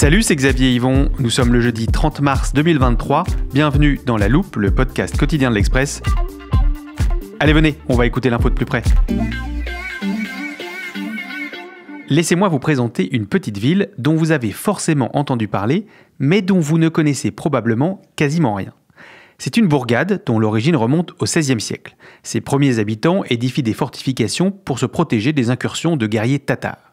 Salut, c'est Xavier Yvon. Nous sommes le jeudi 30 mars 2023. Bienvenue dans La Loupe, le podcast quotidien de l'Express. Allez, venez, on va écouter l'info de plus près. Laissez-moi vous présenter une petite ville dont vous avez forcément entendu parler, mais dont vous ne connaissez probablement quasiment rien. C'est une bourgade dont l'origine remonte au XVIe siècle. Ses premiers habitants édifient des fortifications pour se protéger des incursions de guerriers tatars.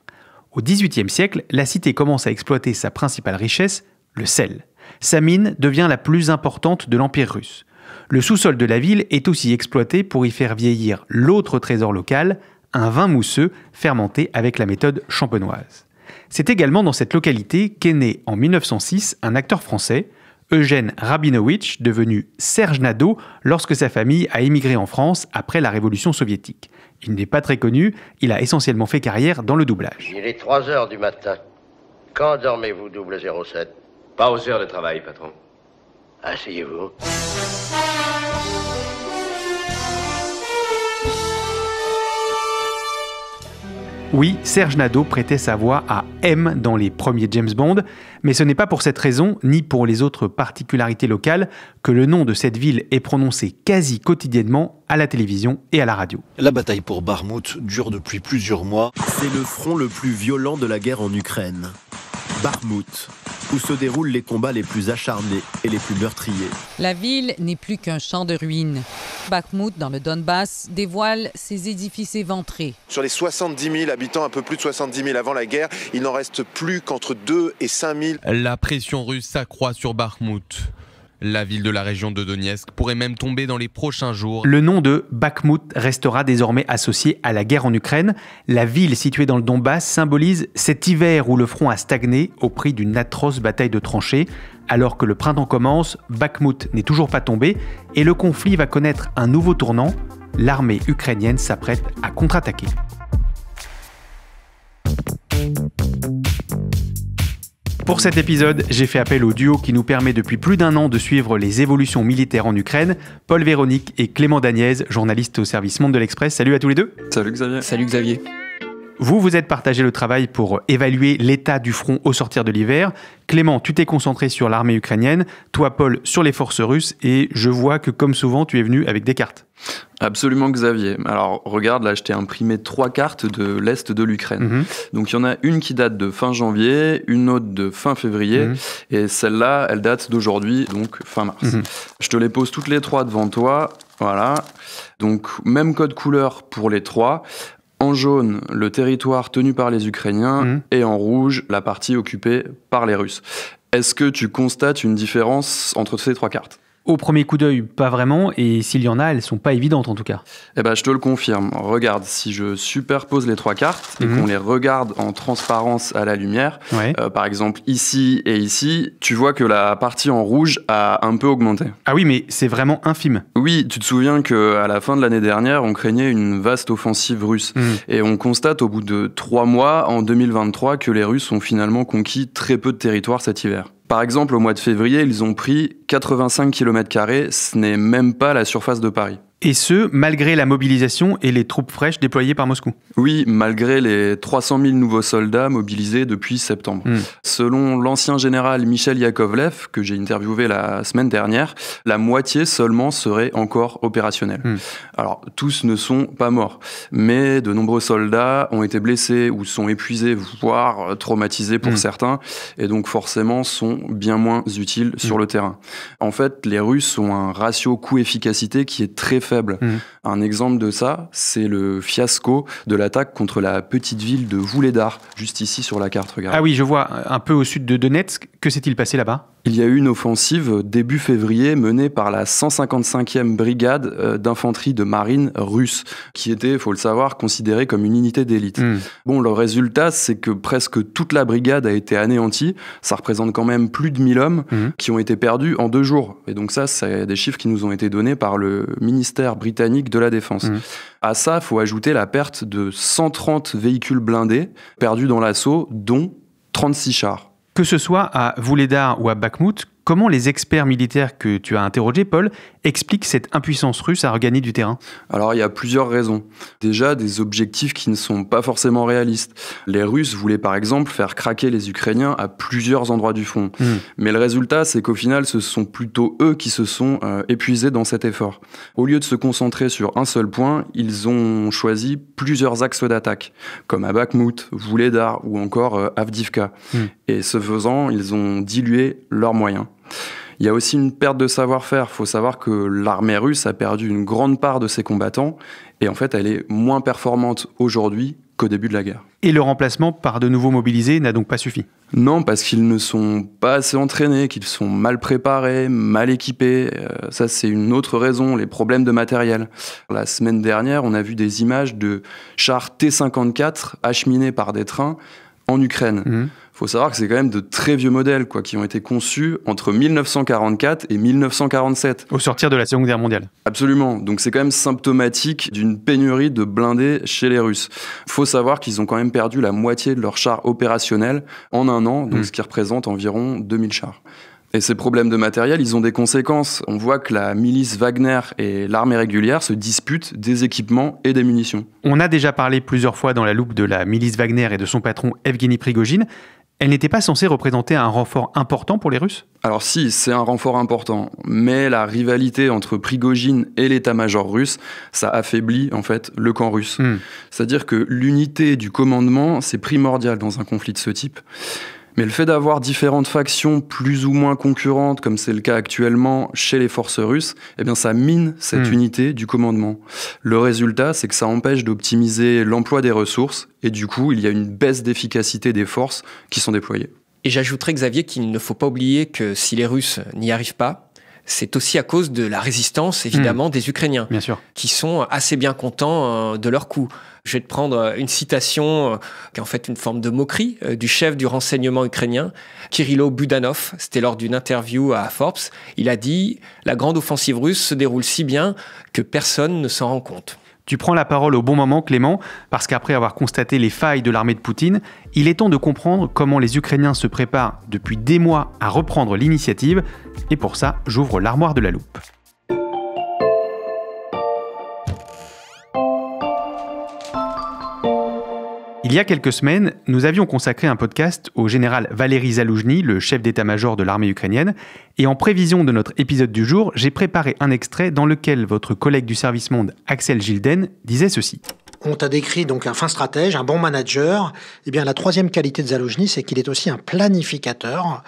Au XVIIIe siècle, la cité commence à exploiter sa principale richesse, le sel. Sa mine devient la plus importante de l'Empire russe. Le sous-sol de la ville est aussi exploité pour y faire vieillir l'autre trésor local, un vin mousseux fermenté avec la méthode champenoise. C'est également dans cette localité qu'est né en 1906 un acteur français, Eugène Rabinowitch, devenu Serge Nadeau lorsque sa famille a émigré en France après la Révolution soviétique. Il n'est pas très connu, il a essentiellement fait carrière dans le doublage. Il est 3 heures du matin. Quand dormez-vous, double 07 Pas aux heures de travail, patron. Asseyez-vous. Oui, Serge Nadeau prêtait sa voix à M dans les premiers James Bond, mais ce n'est pas pour cette raison, ni pour les autres particularités locales, que le nom de cette ville est prononcé quasi quotidiennement à la télévision et à la radio. La bataille pour Barmouth dure depuis plusieurs mois. C'est le front le plus violent de la guerre en Ukraine. Barmouth, où se déroulent les combats les plus acharnés et les plus meurtriers. La ville n'est plus qu'un champ de ruines. Bakhmut, dans le Donbass, dévoile ses édifices éventrés. Sur les 70 000 habitants, un peu plus de 70 000 avant la guerre, il n'en reste plus qu'entre 2 et 5 000. La pression russe s'accroît sur Bakhmut. La ville de la région de Donetsk pourrait même tomber dans les prochains jours. Le nom de Bakhmut restera désormais associé à la guerre en Ukraine. La ville située dans le Donbass symbolise cet hiver où le front a stagné au prix d'une atroce bataille de tranchées. Alors que le printemps commence, Bakhmut n'est toujours pas tombé et le conflit va connaître un nouveau tournant. L'armée ukrainienne s'apprête à contre-attaquer. Pour cet épisode, j'ai fait appel au duo qui nous permet depuis plus d'un an de suivre les évolutions militaires en Ukraine, Paul Véronique et Clément Dagnès, journalistes au service Monde de l'Express. Salut à tous les deux. Salut Xavier. Salut Xavier. Vous vous êtes partagé le travail pour évaluer l'état du front au sortir de l'hiver. Clément, tu t'es concentré sur l'armée ukrainienne, toi Paul sur les forces russes, et je vois que comme souvent tu es venu avec des cartes. Absolument Xavier. Alors regarde, là je t'ai imprimé trois cartes de l'Est de l'Ukraine. Mhm. Donc il y en a une qui date de fin janvier, une autre de fin février, mhm. et celle-là, elle date d'aujourd'hui, donc fin mars. Mhm. Je te les pose toutes les trois devant toi. Voilà. Donc même code couleur pour les trois. En jaune, le territoire tenu par les Ukrainiens mhm. et en rouge, la partie occupée par les Russes. Est-ce que tu constates une différence entre ces trois cartes au premier coup d'œil, pas vraiment, et s'il y en a, elles sont pas évidentes en tout cas. Eh ben, je te le confirme. Regarde, si je superpose les trois cartes et mhm. qu'on les regarde en transparence à la lumière, euh, par exemple ici et ici, tu vois que la partie en rouge a un peu augmenté. Ah oui, mais c'est vraiment infime. Oui, tu te souviens que à la fin de l'année dernière, on craignait une vaste offensive russe, mhm. et on constate au bout de trois mois, en 2023, que les Russes ont finalement conquis très peu de territoire cet hiver. Par exemple, au mois de février, ils ont pris 85 km, ce n'est même pas la surface de Paris. Et ce, malgré la mobilisation et les troupes fraîches déployées par Moscou. Oui, malgré les 300 000 nouveaux soldats mobilisés depuis septembre. Hmm. Selon l'ancien général Michel Yakovlev, que j'ai interviewé la semaine dernière, la moitié seulement serait encore opérationnelle. Hmm. Alors, tous ne sont pas morts, mais de nombreux soldats ont été blessés ou sont épuisés, voire traumatisés pour hmm. certains, et donc forcément sont bien moins utiles sur le terrain. En fait, les Russes ont un ratio coût-efficacité qui est très faible. Mmh. Un exemple de ça, c'est le fiasco de l'attaque contre la petite ville de Vouledar, juste ici sur la carte. Ah oui, je vois, un peu au sud de Donetsk. Que s'est-il passé là-bas il y a eu une offensive début février menée par la 155e brigade euh, d'infanterie de marine russe, qui était, faut le savoir, considérée comme une unité d'élite. Hmm. Bon, le résultat, c'est que presque toute la brigade a été anéantie. Ça représente quand même plus de 1000 hommes hmm. qui ont été perdus en deux jours. Et donc ça, c'est des chiffres qui nous ont été donnés par le ministère britannique de la Défense. Hmm. À ça, faut ajouter la perte de 130 véhicules blindés perdus dans l'assaut, dont 36 chars que ce soit à Vouledar ou à Bakhmut, Comment les experts militaires que tu as interrogés, Paul, expliquent cette impuissance russe à regagner du terrain Alors il y a plusieurs raisons. Déjà des objectifs qui ne sont pas forcément réalistes. Les Russes voulaient par exemple faire craquer les Ukrainiens à plusieurs endroits du front. Hmm. Mais le résultat, c'est qu'au final, ce sont plutôt eux qui se sont euh, épuisés dans cet effort. Au lieu de se concentrer sur un seul point, ils ont choisi plusieurs axes d'attaque, comme à Bakhmut, Vouledar ou encore euh, Avdivka. Hmm. Et ce faisant, ils ont dilué leurs moyens. Il y a aussi une perte de savoir-faire. Il faut savoir que l'armée russe a perdu une grande part de ses combattants et en fait elle est moins performante aujourd'hui qu'au début de la guerre. Et le remplacement par de nouveaux mobilisés n'a donc pas suffi Non, parce qu'ils ne sont pas assez entraînés, qu'ils sont mal préparés, mal équipés. Euh, ça, c'est une autre raison, les problèmes de matériel. La semaine dernière, on a vu des images de chars T-54 acheminés par des trains en Ukraine. Mmh faut savoir que c'est quand même de très vieux modèles quoi, qui ont été conçus entre 1944 et 1947. Au sortir de la Seconde Guerre mondiale. Absolument. Donc c'est quand même symptomatique d'une pénurie de blindés chez les Russes. Faut savoir qu'ils ont quand même perdu la moitié de leurs chars opérationnels en un an, donc hmm. ce qui représente environ 2000 chars. Et ces problèmes de matériel, ils ont des conséquences. On voit que la milice Wagner et l'armée régulière se disputent des équipements et des munitions. On a déjà parlé plusieurs fois dans la loupe de la milice Wagner et de son patron Evgeny Prigogine elle n'était pas censée représenter un renfort important pour les Russes Alors si, c'est un renfort important, mais la rivalité entre Prigogine et l'état-major russe, ça affaiblit en fait le camp russe. Hmm. C'est-à-dire que l'unité du commandement, c'est primordial dans un conflit de ce type. Mais le fait d'avoir différentes factions plus ou moins concurrentes, comme c'est le cas actuellement chez les forces russes, eh bien ça mine cette hmm. unité du commandement. Le résultat, c'est que ça empêche d'optimiser l'emploi des ressources, et du coup, il y a une baisse d'efficacité des forces qui sont déployées. Et j'ajouterai, Xavier, qu'il ne faut pas oublier que si les Russes n'y arrivent pas, c'est aussi à cause de la résistance, évidemment, hmm. des Ukrainiens, bien sûr. qui sont assez bien contents euh, de leur coup. Je vais te prendre euh, une citation euh, qui est en fait une forme de moquerie du chef du renseignement ukrainien, Kirillo Budanov. C'était lors d'une interview à Forbes. Il a dit La grande offensive russe se déroule si bien que personne ne s'en rend compte. Tu prends la parole au bon moment, Clément, parce qu'après avoir constaté les failles de l'armée de Poutine, il est temps de comprendre comment les Ukrainiens se préparent depuis des mois à reprendre l'initiative, et pour ça, j'ouvre l'armoire de la loupe. Il y a quelques semaines, nous avions consacré un podcast au général Valéry Zaloujny, le chef d'état-major de l'armée ukrainienne, et en prévision de notre épisode du jour, j'ai préparé un extrait dans lequel votre collègue du service monde Axel Gilden disait ceci. On t'a décrit donc un fin stratège, un bon manager. Eh bien, la troisième qualité de Zaloujny, c'est qu'il est aussi un planificateur.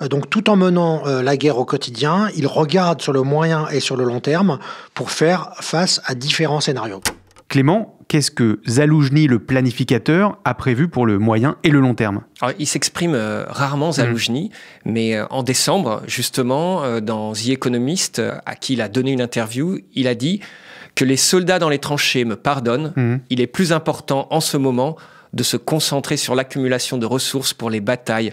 Euh, donc, tout en menant euh, la guerre au quotidien, il regarde sur le moyen et sur le long terme pour faire face à différents scénarios. Clément, qu'est-ce que Zaloujny, le planificateur, a prévu pour le moyen et le long terme Il s'exprime euh, rarement, mm. Zaloujny, mais euh, en décembre, justement, euh, dans The Economist, à qui il a donné une interview, il a dit que les soldats dans les tranchées me pardonnent, mm. il est plus important en ce moment de se concentrer sur l'accumulation de ressources pour les batailles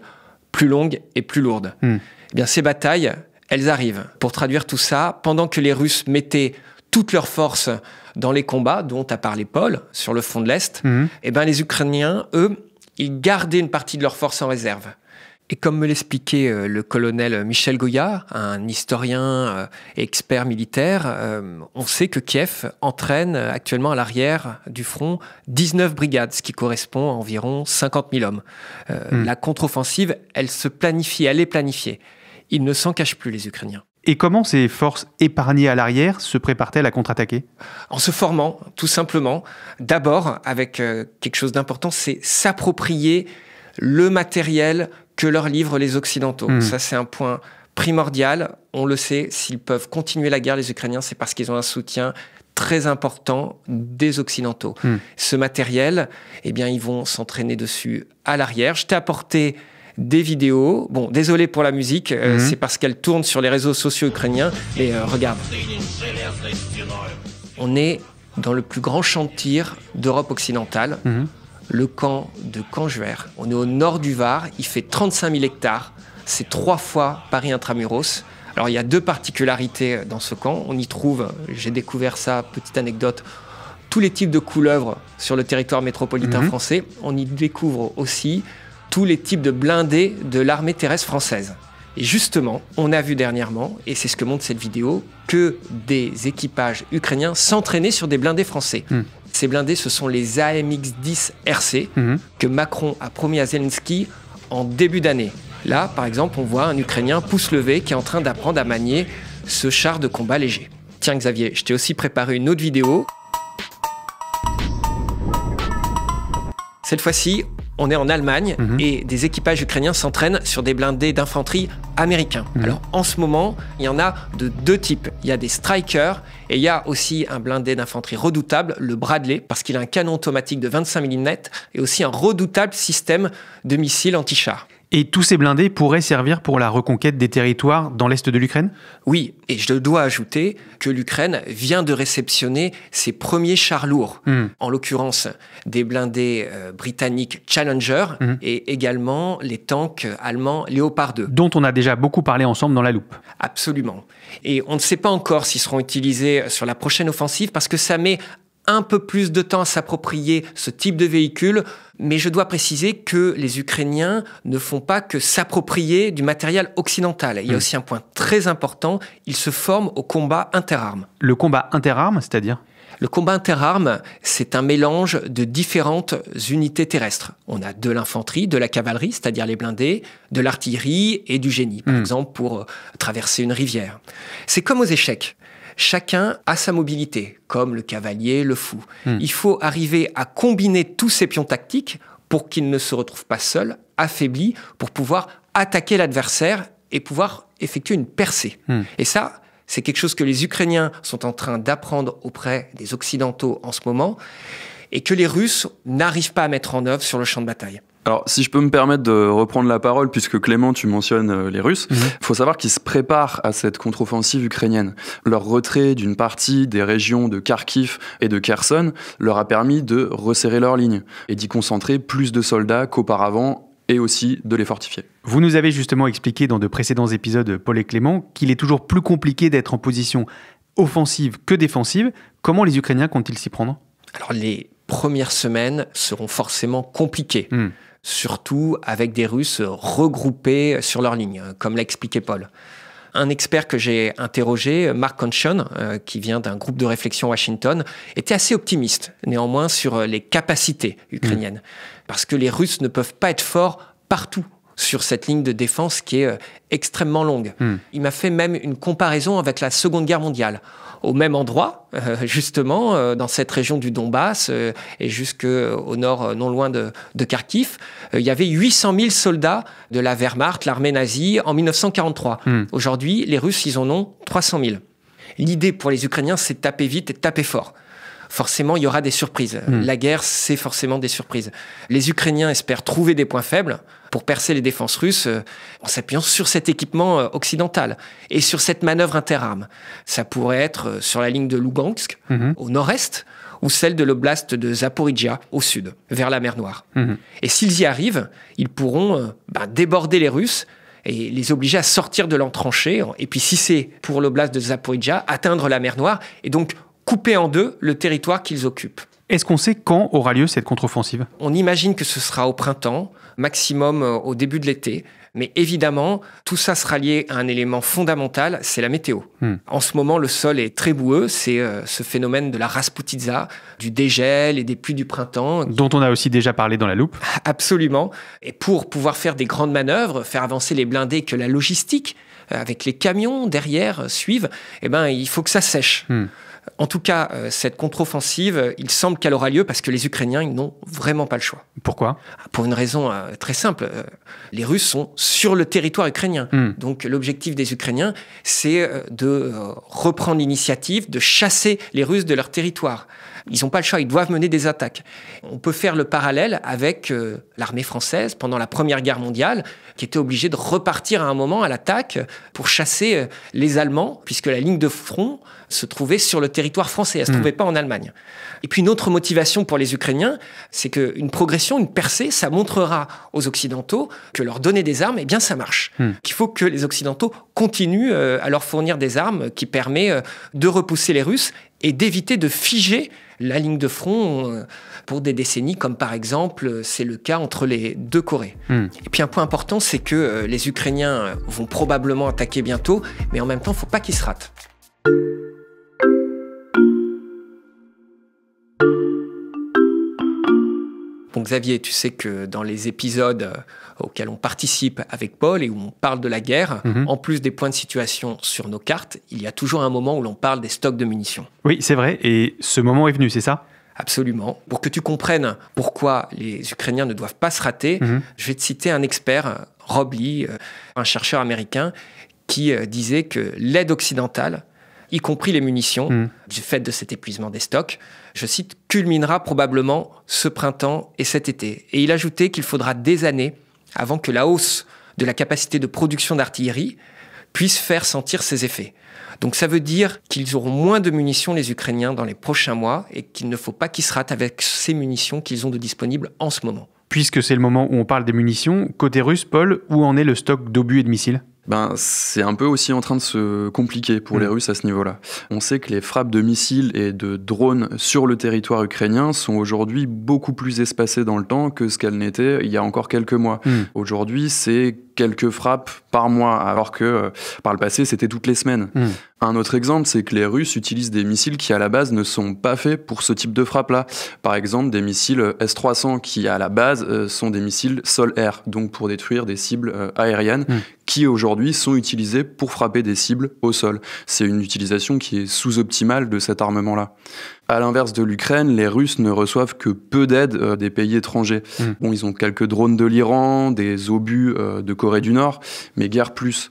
plus longues et plus lourdes. Mm. Eh bien, ces batailles, elles arrivent. Pour traduire tout ça, pendant que les Russes mettaient toutes leurs forces dans les combats dont a parlé Paul sur le front de l'Est, mhm. eh ben, les Ukrainiens, eux, ils gardaient une partie de leurs forces en réserve. Et comme me l'expliquait euh, le colonel Michel Goya, un historien euh, et expert militaire, euh, on sait que Kiev entraîne actuellement à l'arrière du front 19 brigades, ce qui correspond à environ 50 000 hommes. Mhm. La contre-offensive, elle se planifie, elle est planifiée. Ils ne s'en cachent plus, les Ukrainiens. Et comment ces forces épargnées à l'arrière se préparent-elles à contre-attaquer En se formant, tout simplement. D'abord, avec euh, quelque chose d'important, c'est s'approprier le matériel que leur livrent les Occidentaux. Hmm. Ça, c'est un point primordial. On le sait, s'ils peuvent continuer la guerre, les Ukrainiens, c'est parce qu'ils ont un soutien très important des Occidentaux. Hmm. Ce matériel, eh bien, ils vont s'entraîner dessus à l'arrière. Je t'ai apporté des vidéos. Bon, désolé pour la musique, euh, mhm. c'est parce qu'elle tourne sur les réseaux sociaux ukrainiens. mais euh, regarde. On est dans le plus grand chantier d'Europe occidentale, mhm. le camp de Canjuère. On est au nord du Var, il fait 35 000 hectares, c'est trois fois Paris intramuros. Alors il y a deux particularités dans ce camp. On y trouve, j'ai découvert ça, petite anecdote, tous les types de couleuvres sur le territoire métropolitain mhm. français. On y découvre aussi tous les types de blindés de l'armée terrestre française. Et justement, on a vu dernièrement, et c'est ce que montre cette vidéo, que des équipages ukrainiens s'entraînaient sur des blindés français. Hmm. Ces blindés, ce sont les AMX-10 RC hmm. que Macron a promis à Zelensky en début d'année. Là, par exemple, on voit un Ukrainien pouce levé qui est en train d'apprendre à manier ce char de combat léger. Tiens Xavier, je t'ai aussi préparé une autre vidéo. Cette fois-ci, on est en Allemagne mhm. et des équipages ukrainiens s'entraînent sur des blindés d'infanterie américains. Mhm. Alors en ce moment, il y en a de deux types. Il y a des strikers et il y a aussi un blindé d'infanterie redoutable, le Bradley, parce qu'il a un canon automatique de 25 mm et aussi un redoutable système de missiles anti-chars. Et tous ces blindés pourraient servir pour la reconquête des territoires dans l'est de l'Ukraine Oui, et je dois ajouter que l'Ukraine vient de réceptionner ses premiers chars lourds, hmm. en l'occurrence des blindés euh, britanniques Challenger hmm. et également les tanks allemands Léopard 2. Dont on a déjà beaucoup parlé ensemble dans la loupe. Absolument. Et on ne sait pas encore s'ils seront utilisés sur la prochaine offensive parce que ça met un peu plus de temps à s'approprier ce type de véhicule, mais je dois préciser que les Ukrainiens ne font pas que s'approprier du matériel occidental. Il y a hmm. aussi un point très important, ils se forment au combat interarmes. Le combat interarmes, c'est-à-dire le combat interarmes, c'est un mélange de différentes unités terrestres. On a de l'infanterie, de la cavalerie, c'est-à-dire les blindés, de l'artillerie et du génie, par hmm. exemple pour euh, traverser une rivière. C'est comme aux échecs. Chacun a sa mobilité, comme le cavalier, le fou. Hmm. Il faut arriver à combiner tous ces pions tactiques pour qu'ils ne se retrouvent pas seuls, affaiblis, pour pouvoir attaquer l'adversaire et pouvoir effectuer une percée. Hmm. Et ça, c'est quelque chose que les Ukrainiens sont en train d'apprendre auprès des Occidentaux en ce moment et que les Russes n'arrivent pas à mettre en œuvre sur le champ de bataille. Alors, si je peux me permettre de reprendre la parole, puisque Clément, tu mentionnes euh, les Russes, il mhm. faut savoir qu'ils se préparent à cette contre-offensive ukrainienne. Leur retrait d'une partie des régions de Kharkiv et de Kherson leur a permis de resserrer leurs lignes et d'y concentrer plus de soldats qu'auparavant et aussi de les fortifier. Vous nous avez justement expliqué dans de précédents épisodes, Paul et Clément, qu'il est toujours plus compliqué d'être en position offensive que défensive. Comment les Ukrainiens comptent-ils s'y prendre Alors les premières semaines seront forcément compliquées. Hmm surtout avec des Russes regroupés sur leur ligne, comme l'a expliqué Paul. Un expert que j'ai interrogé, Mark Conchon, euh, qui vient d'un groupe de réflexion Washington, était assez optimiste néanmoins sur les capacités ukrainiennes, mmh. parce que les Russes ne peuvent pas être forts partout sur cette ligne de défense qui est euh, extrêmement longue. Hmm. Il m'a fait même une comparaison avec la Seconde Guerre mondiale. Au même endroit, euh, justement, euh, dans cette région du Donbass et et au nord, non loin de, Kharkiv, il y avait 800 000 soldats de la Wehrmacht, l'armée nazie, en 1943. Hmm. Aujourd'hui, les Russes, ils en ont 300 000. L'idée pour les Ukrainiens, c'est taper vite et taper fort forcément, il y aura des surprises. Hmm. La guerre, c'est forcément des surprises. Les Ukrainiens espèrent trouver des points faibles pour percer les défenses russes euh, en s'appuyant sur cet équipement euh, occidental et sur cette manœuvre interarme. Ça pourrait être euh, sur la ligne de Lugansk, hmm. au nord-est, ou celle de l'oblast de Zaporizhia, au sud, vers la mer Noire. Hmm. Et s'ils y arrivent, ils pourront bah, déborder les Russes et les obliger à sortir de l'entranchée. Et puis, si c'est pour l'oblast de Zaporizhia, atteindre la mer Noire et donc couper en deux le territoire qu'ils occupent. Est-ce qu'on sait quand aura lieu cette contre-offensive On imagine que ce sera au printemps, maximum euh, au début de l'été. Mais évidemment, tout ça sera lié à un élément fondamental, c'est la météo. Hmm. En ce moment, le sol est très boueux, c'est euh, ce phénomène de la rasputitsa, du dégel et des pluies du printemps. Dont on a aussi déjà parlé dans la loupe. Absolument. Et pour pouvoir faire des grandes manœuvres, faire avancer les blindés que la logistique, euh, avec les camions derrière, suivent, eh ben, il faut que ça sèche. Hmm. En tout cas, euh, cette contre-offensive, il semble qu'elle aura lieu parce que les Ukrainiens, n'ont vraiment pas le choix. Pourquoi Pour une raison euh, très simple. Euh, les Russes sont sur le territoire ukrainien. Hmm. Donc l'objectif des Ukrainiens, c'est de reprendre l'initiative, de chasser les Russes de leur territoire. Ils n'ont pas le choix, ils doivent mener des attaques. On peut faire le parallèle avec euh, l'armée française pendant la Première Guerre mondiale, qui était obligée de repartir à un moment à l'attaque pour chasser euh, les Allemands, puisque la ligne de front se trouvait sur le territoire français, elle ne se hmm. trouvait pas en Allemagne. Et puis une autre motivation pour les Ukrainiens, c'est qu'une progression, une percée, ça montrera aux Occidentaux que leur donner des armes, et eh bien ça marche. Il hmm. Qu'il faut que les Occidentaux continuent euh, à leur fournir des armes qui permettent de repousser les Russes et d'éviter de figer la ligne de front euh, pour des décennies, comme par exemple euh, c'est le cas entre les deux Corées. Hmm. Et puis un point important, c'est que euh, les Ukrainiens vont probablement attaquer bientôt, mais en même temps, il ne faut pas qu'ils se ratent. Xavier, tu sais que dans les épisodes euh, auxquels on participe avec Paul et où on parle de la guerre, mhm. en plus des points de situation sur nos cartes, il y a toujours un moment où l'on parle des stocks de munitions. Oui, c'est vrai, et ce moment est venu, c'est ça Absolument. Pour que tu comprennes pourquoi les Ukrainiens ne doivent pas se rater, mhm. je vais te citer un expert, Rob Lee, euh, un chercheur américain, qui euh, disait que l'aide occidentale, y compris les munitions, mhm. du fait de cet épuisement des stocks, je cite, culminera probablement ce printemps et cet été. Et il ajoutait qu'il faudra des années avant que la hausse de la capacité de production d'artillerie puisse faire sentir ses effets. Donc ça veut dire qu'ils auront moins de munitions, les Ukrainiens, dans les prochains mois, et qu'il ne faut pas qu'ils se ratent avec ces munitions qu'ils ont de disponibles en ce moment. Puisque c'est le moment où on parle des munitions, côté russe, Paul, où en est le stock d'obus et de missiles ben, c'est un peu aussi en train de se compliquer pour les mm. Russes à ce niveau-là. On sait que les frappes de missiles et de drones sur le territoire ukrainien sont aujourd'hui beaucoup plus espacées dans le temps que ce qu'elles n'étaient il y a encore quelques mois. Mm. Aujourd'hui, c'est quelques frappes par mois, alors que euh, par le passé, c'était toutes les semaines. Mm. Un autre exemple, c'est que les Russes utilisent des missiles qui à la base ne sont pas faits pour ce type de frappe-là. Par exemple, des missiles euh, S-300 qui à la base euh, sont des missiles sol-air, donc pour détruire des cibles euh, aériennes hmm. qui aujourd'hui sont utilisées pour frapper des cibles au sol. C'est une utilisation qui est sous-optimale de cet armement-là. À l'inverse de l'Ukraine, les Russes ne reçoivent que peu d'aide des pays étrangers. Hmm. Bon, ils ont quelques drones de l'Iran, des obus de Corée du Nord, mais guère plus.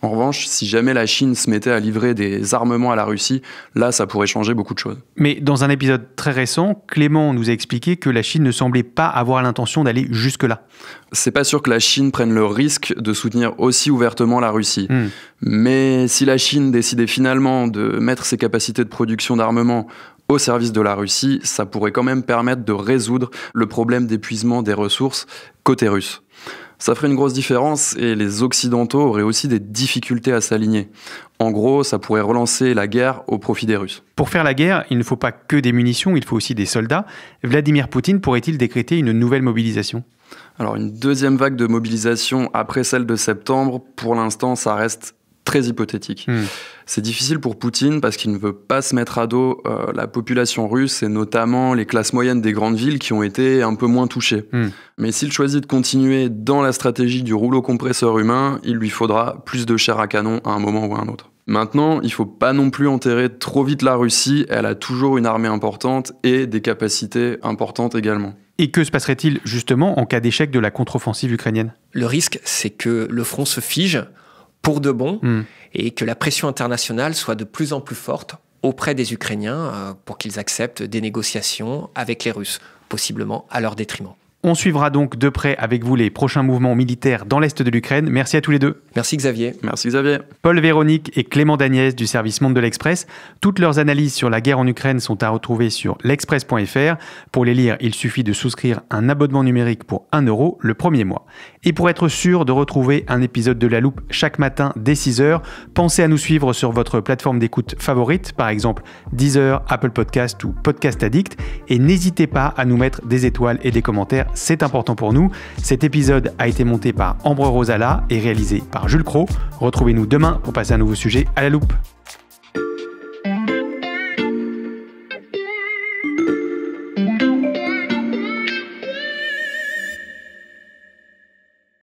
En revanche, si jamais la Chine se mettait à livrer des armements à la Russie, là, ça pourrait changer beaucoup de choses. Mais dans un épisode très récent, Clément nous a expliqué que la Chine ne semblait pas avoir l'intention d'aller jusque-là. C'est pas sûr que la Chine prenne le risque de soutenir aussi ouvertement la Russie. Hmm. Mais si la Chine décidait finalement de mettre ses capacités de production d'armement au service de la Russie, ça pourrait quand même permettre de résoudre le problème d'épuisement des ressources côté russe ça ferait une grosse différence et les Occidentaux auraient aussi des difficultés à s'aligner. En gros, ça pourrait relancer la guerre au profit des Russes. Pour faire la guerre, il ne faut pas que des munitions, il faut aussi des soldats. Vladimir Poutine pourrait-il décréter une nouvelle mobilisation alors une deuxième vague de mobilisation après celle de septembre, pour l'instant ça reste très hypothétique. Hmm. C'est difficile pour Poutine parce qu'il ne veut pas se mettre à dos euh, la population russe et notamment les classes moyennes des grandes villes qui ont été un peu moins touchées. Hmm. Mais s'il choisit de continuer dans la stratégie du rouleau compresseur humain, il lui faudra plus de chair à canon à un moment ou à un autre. Maintenant, il ne faut pas non plus enterrer trop vite la Russie, elle a toujours une armée importante et des capacités importantes également. Et que se passerait-il justement en cas d'échec de la contre-offensive ukrainienne Le risque, c'est que le front se fige, pour de bon hmm. et que la pression internationale soit de plus en plus forte auprès des Ukrainiens euh, pour qu'ils acceptent des négociations avec les Russes, possiblement à leur détriment. On suivra donc de près avec vous les prochains mouvements militaires dans l'Est de l'Ukraine. Merci à tous les deux. Merci Xavier. Merci Xavier. Paul Véronique et Clément Dagnès du service Monde de l'Express. Toutes leurs analyses sur la guerre en Ukraine sont à retrouver sur l'express.fr. Pour les lire, il suffit de souscrire un abonnement numérique pour 1 euro le premier mois. Et pour être sûr de retrouver un épisode de La Loupe chaque matin dès 6h, pensez à nous suivre sur votre plateforme d'écoute favorite, par exemple Deezer, Apple Podcast ou Podcast Addict. Et n'hésitez pas à nous mettre des étoiles et des commentaires c'est important pour nous. Cet épisode a été monté par Ambre Rosala et réalisé par Jules Cro. Retrouvez-nous demain pour passer un nouveau sujet à la loupe.